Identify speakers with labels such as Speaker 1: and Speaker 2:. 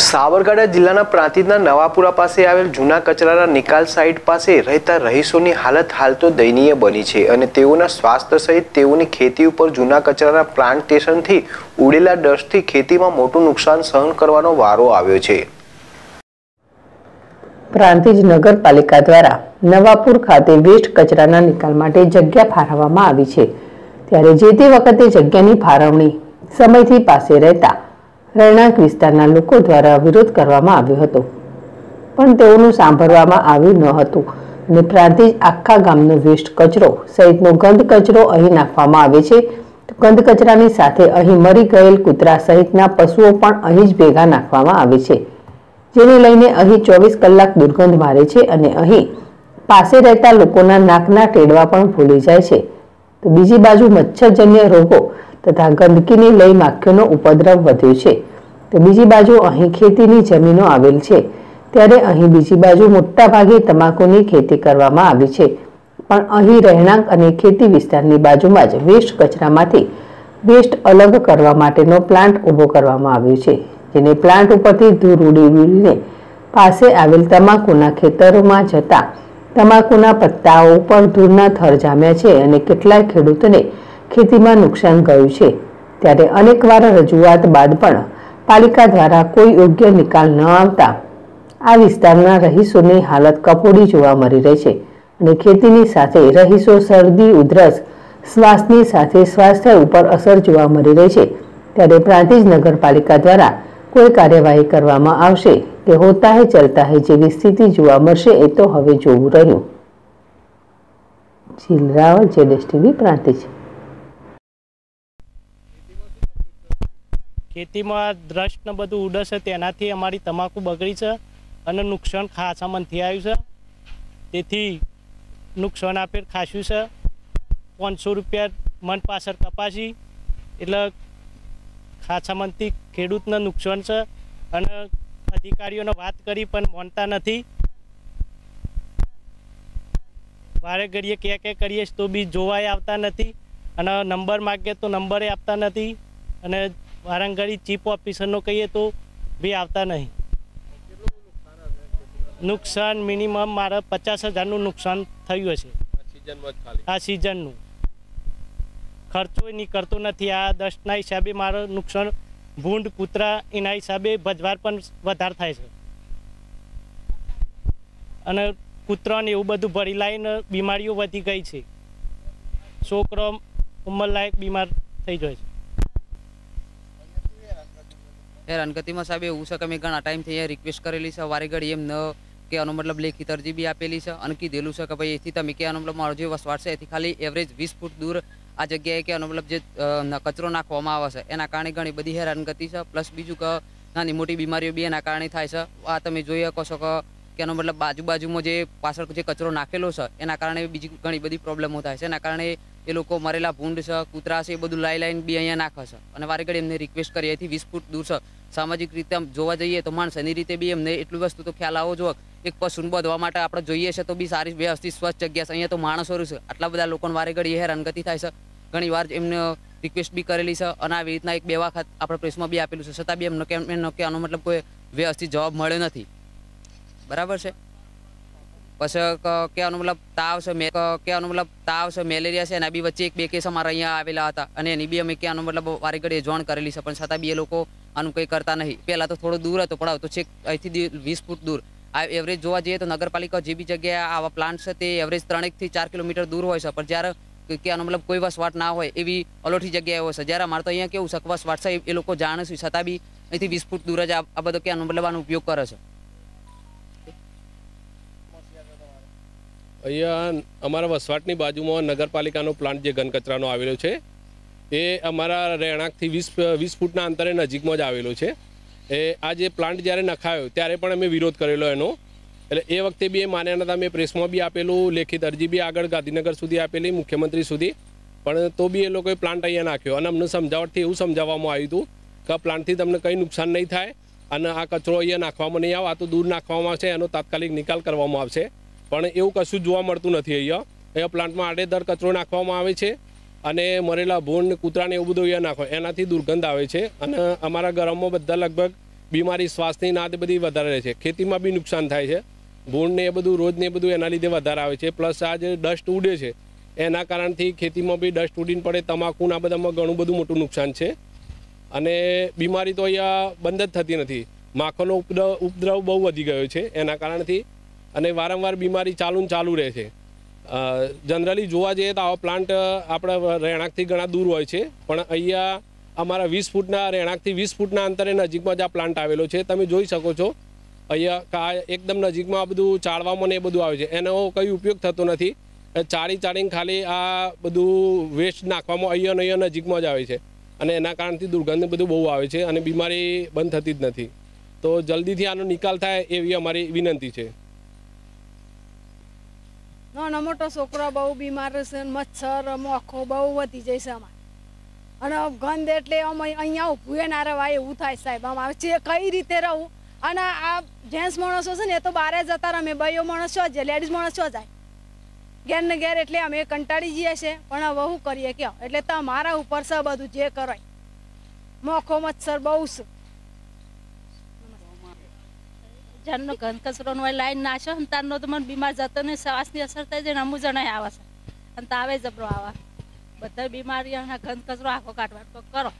Speaker 1: સાબરકાંઠા જિલ્લાના પ્રાંતિજના નવાપુરા પાસે આવેલ જૂના કચરાના નિકાલ સાઇટ પાસે રહેતા રહીશોની હાલત હાલ તો દયનીય બની છે અને તેઓના સ્વાસ્થ્ય સહિત તેઓની ખેતી ઉપર જૂના કચરાના પ્લાન્ટેશનથી ઉડેલા ડસ્ટથી ખેતીમાં મોટું નુકસાન સહન કરવાનો વારો આવ્યો છે
Speaker 2: પ્રાંતિજ નગરપાલિકા દ્વારા નવાપુર ખાતે વેસ્ટ કચરાના નિકાલ માટે જગ્યા ફાળવવામાં આવી છે ત્યારે જે તે વખતે જગ્યાની ફાળવણી સમયથી પાસે રહેતા રહેણાંક વિસ્તારના લોકો દ્વારા વિરોધ કરવામાં આવ્યો હતો પણ તેઓનું સાંભળવામાં આવ્યું ન હતું ને પ્રાંતિજ આખા ગામનો વેસ્ટ કચરો સહિતનો ગંધ કચરો અહીં નાખવામાં આવે છે ગંધ કચરાની સાથે અહીં મરી ગયેલ કૂતરા સહિતના પશુઓ પણ અહીં જ ભેગા નાખવામાં આવે છે જેને લઈને અહીં ચોવીસ કલાક દુર્ગંધ મારે છે અને અહીં પાસે રહેતા લોકોના નાકના ટેડવા પણ ભૂલી જાય છે તો બીજી બાજુ મચ્છરજન્ય રોગો તથા ગંદકીને લઈ માખીઓનો ઉપદ્રવ વધ્યો છે તો બીજી બાજુ અહીં ખેતીની જમીનો આવેલ છે ત્યારે અહીં બીજી બાજુ મોટાભાગે તમાકુની ખેતી કરવામાં આવી છે પણ અહીં રહેણાંક અને ખેતી વિસ્તારની બાજુમાં જ વેસ્ટ કચરામાંથી વેસ્ટ અલગ કરવા માટેનો પ્લાન્ટ ઊભો કરવામાં આવ્યો છે જેને પ્લાન્ટ ઉપરથી ધૂળ ઉડીને પાસે આવેલ તમાકુના ખેતરોમાં જતા તમાકુના પત્તાઓ ઉપર ધૂળના થર જામ્યા છે અને કેટલાય ખેડૂતોને ખેતીમાં નુકસાન ગયું છે ત્યારે અનેકવાર રજૂઆત બાદ પણ પાલિકા દ્વારા કોઈ યોગ્ય નિકાલ ન આવતા આ વિસ્તારના રહીશોની હાલત કફોડી જોવા મળી રહી છે અને ખેતીની સાથે રહીશો શરદી ઉધરસ શ્વાસની સાથે સ્વાસ્થ્ય ઉપર અસર જોવા મળી રહી છે ત્યારે પ્રાંતિજ નગરપાલિકા દ્વારા કોઈ કાર્યવાહી કરવામાં આવશે કે હોતા હે ચલતા હે જેવી સ્થિતિ જોવા મળશે એ તો હવે જોવું રહ્યું જીલ જેડેશ ટીવી પ્રાંતિજ
Speaker 3: ખેતીમાં દ્રષ્ટને બધું ઉડશે તેનાથી અમારી તમાકુ બગડી છે અને નુકસાન ખાસામાં આવ્યું છે તેથી નુકસાન આપે ખાસ્યું છે પાંચસો રૂપિયા મન પાછળ કપાસી એટલે ખાસામાંથી ખેડૂતને નુકસાન છે અને અધિકારીઓને વાત કરી પણ માનતા નથી વારે ઘડીએ ક્યાં કે કરીએ તો બી જોવાય આવતા નથી અને નંબર માગીએ તો નંબરે આપતા નથી અને વારંગળી ચીફ ઓફિસરનો કહીએ તો બી આવતા નહીં નુકસાન મિનિમમ મારે પચાસ હજારનું નુકસાન થયું હશે આ સિઝનનું ખર્ચો નહીં કરતો નથી આ દસના હિસાબે મારો નુકસાન ભૂંડ કૂતરા એના હિસાબે ભજવાર પણ વધારે થાય છે અને કૂતરાને એવું બધું ભરી લાવીને બીમારીઓ વધી ગઈ છે છોકરો ઉંમરલાયક બીમાર થઈ જાય છે રનગતિમાં સાહેબ એવું
Speaker 4: છે કે મેં ઘણા ટાઈમથી અહીંયા રિક્વેસ્ટ કરેલી છે વારે ઘડી એમ ન કે આનો મતલબ લેખિત અરજી બી આપેલી છે અને કીધેલું છે કે ભાઈ એથી તમે કે આનો મતલબ મારો જે વસવાટ છે એથી ખાલી એવરેજ વીસ ફૂટ દૂર આ જગ્યાએ કે આનો મતલબ જે કચરો નાખવામાં આવે છે એના કારણે ઘણી બધી હેરાનગતિ છે પ્લસ બીજું કે નાની મોટી બીમારીઓ બી એના કારણે થાય છે આ તમે જોઈ શકો છો કે એનો મતલબ બાજુ જે પાછળ જે કચરો નાખેલો છે એના કારણે બીજી ઘણી બધી પ્રોબ્લેમો થાય છે એના કારણે એ લોકો મરેલા ભૂંડ છે કૂતરા છે એ બધું લાઈ લાઈને બી અહીંયા નાખે છે અને વારે ઘડી એમને રિક્વેસ્ટ કરીએ અહીંથી વીસ ફૂટ દૂર છે સામાજિક રીતે જોવા જઈએ તો માણસ એની રીતે બી એમને એટલી વસ્તુ તો ખ્યાલ આવો જો એક પશુને બધવા માટે આપણે જોઈએ છે તો બી સારી વ્યવસ્થિત સ્વચ્છ જગ્યા છે અહીંયા તો માણસો છે આટલા બધા લોકોને વારે ઘડી હેરાનગતિ થાય છે ઘણી વાર એમને રિક્વેસ્ટ બી કરેલી છે અને આવી રીતના એક બે વખત આપણે પ્રેસમાં બી આપેલું છે છતાં બી એમ કે એમનો કે આનો મતલબ કોઈ વ્યવસ્થિત જવાબ મળ્યો નથી બરાબર છે પછી કહેવાનો મતલબ તાવ છે મે કહેવાનો મતલબ તાવ છે મેલેરિયા છે અને બી વચ્ચે એક બે કેસ અમારા અહીંયા આવેલા હતા અને એની બી અમે કહેવાનો મતલબ વારે ઘડી જોણ કરેલી છે પણ છતાં બી એ લોકો આનું કંઈ કરતા નહીં પહેલાં તો થોડું દૂર હતો પડાવ તો છેક અહીંથી વીસ ફૂટ દૂર આ એવરેજ જોવા જઈએ તો નગરપાલિકા જે બી જગ્યાએ આવા પ્લાન્ટ છે તે એવરેજ ત્રણેકથી ચાર કિલોમીટર દૂર હોય છે પણ જ્યારે કહેવાનો મતલબ કોઈ વસવાટ ના હોય એવી અલોઠી જગ્યાએ હોય છે જ્યારે અમારે તો અહીંયા કેવું છે વસવાટ છે એ લોકો જાણે છે છતાં બી અહીંથી વીસ ફૂટ દૂર જ આ બધો કહેવાનો મતલબ આનો ઉપયોગ કરે છે
Speaker 1: અહીંયા અમારા વસવાટની બાજુમાં નગરપાલિકાનો પ્લાન્ટ જે ઘનકચરાનો આવેલો છે એ અમારા રહેણાંકથી વીસ વીસ ફૂટના અંતરે નજીકમાં જ આવેલો છે એ આ જે પ્લાન્ટ જ્યારે નખાયો ત્યારે પણ અમે વિરોધ કરેલો એનો એટલે એ વખતે બી એ માન્યા હતા મેં પ્રેસમાં બી આપેલું લેખિત અરજી બી આગળ ગાંધીનગર સુધી આપેલી મુખ્યમંત્રી સુધી પણ તો બી એ લોકોએ પ્લાન્ટ અહીંયા નાખ્યો અને અમને સમજાવટથી એવું સમજાવવામાં આવ્યું હતું કે આ પ્લાન્ટથી તમને કંઈ નુકસાન નહીં થાય અને આ કચરો અહીંયા નાખવામાં નહીં આવે આ તો દૂર નાખવામાં આવશે એનો તાત્કાલિક નિકાલ કરવામાં આવશે પણ એવું કશું જોવા મળતું નથી અહીંયા અહીંયા પ્લાન્ટમાં આડેધર કચરો નાખવામાં આવે છે અને મરેલા ભૂંડ કૂતરાને એવું બધું અહીંયા નાખો એનાથી દુર્ગંધ આવે છે અને અમારા ગરમમાં બધા લગભગ બીમારી શ્વાસની નાદ બધી વધારે રહે છે ખેતીમાં બી નુકસાન થાય છે ભૂંડને એ બધું રોજને એ બધું એના લીધે વધારે આવે છે પ્લસ આ જે ડસ્ટ ઉડે છે એના કારણથી ખેતીમાં બી ડસ્ટ ઉડીને પડે તમાકુના બધામાં ઘણું બધું મોટું નુકસાન છે અને બીમારી તો અહીંયા બંધ જ થતી નથી માખોનો ઉપદ્રવ ઉપદ્રવ બહુ વધી ગયો છે એના કારણથી અને વારંવાર બીમારી ચાલુ ચાલુ રહે છે જનરલી જોવા જઈએ તો આવો પ્લાન્ટ આપણા રહેણાંકથી ઘણા દૂર હોય છે પણ અહીંયા અમારા વીસ ફૂટના રહેણાંકથી વીસ ફૂટના અંતરે નજીકમાં જ આ પ્લાન્ટ આવેલો છે તમે જોઈ શકો છો અહીંયા એકદમ નજીકમાં આ બધું ચાળવામાં ને એ બધું આવે છે એનો કંઈ ઉપયોગ થતો નથી ચાળી ચાળીને ખાલી આ બધું વેસ્ટ નાખવામાં અહીંયા ને અહીંયા નજીકમાં જ આવે છે અને એના કારણથી દુર્ગંધ બધું બહુ આવે છે અને બીમારી બંધ થતી જ નથી તો જલ્દીથી આનો નિકાલ થાય એવી અમારી વિનંતી છે
Speaker 2: નાનો મોટો છોકરો બહુ બીમાર છે મચ્છર મોખો બહુ વધી જાય છે અમારે અને ગંધ એટલે અમે અહીંયા ઊભું ના રહેવાય એવું થાય સાહેબ આમ આવે છે કઈ રીતે રહું અને આ જેન્ટ્સ માણસો છે ને એ તો બહાર જતા રમે ભાઈઓ માણસ છો જાય લેડીઝ માણસ છો જાય ઘેર ને ઘેર એટલે અમે કંટાળી જઈએ છે પણ હવે શું કરીએ કહો એટલે તમારા ઉપર છે બધું જે કરો મોખો મચ્છર બહુ છે જાનનો ઘન કચરોનો હોય લાઈન નાશો અને તારનો તો મને બીમાર જતો નહીં
Speaker 4: શ્વાસની અસર થાય છે ને અમુ જણાય આવે છે અને તાવે જબરો આવે બધા બીમારી ઘન કચરો આખો કાઢવા કરો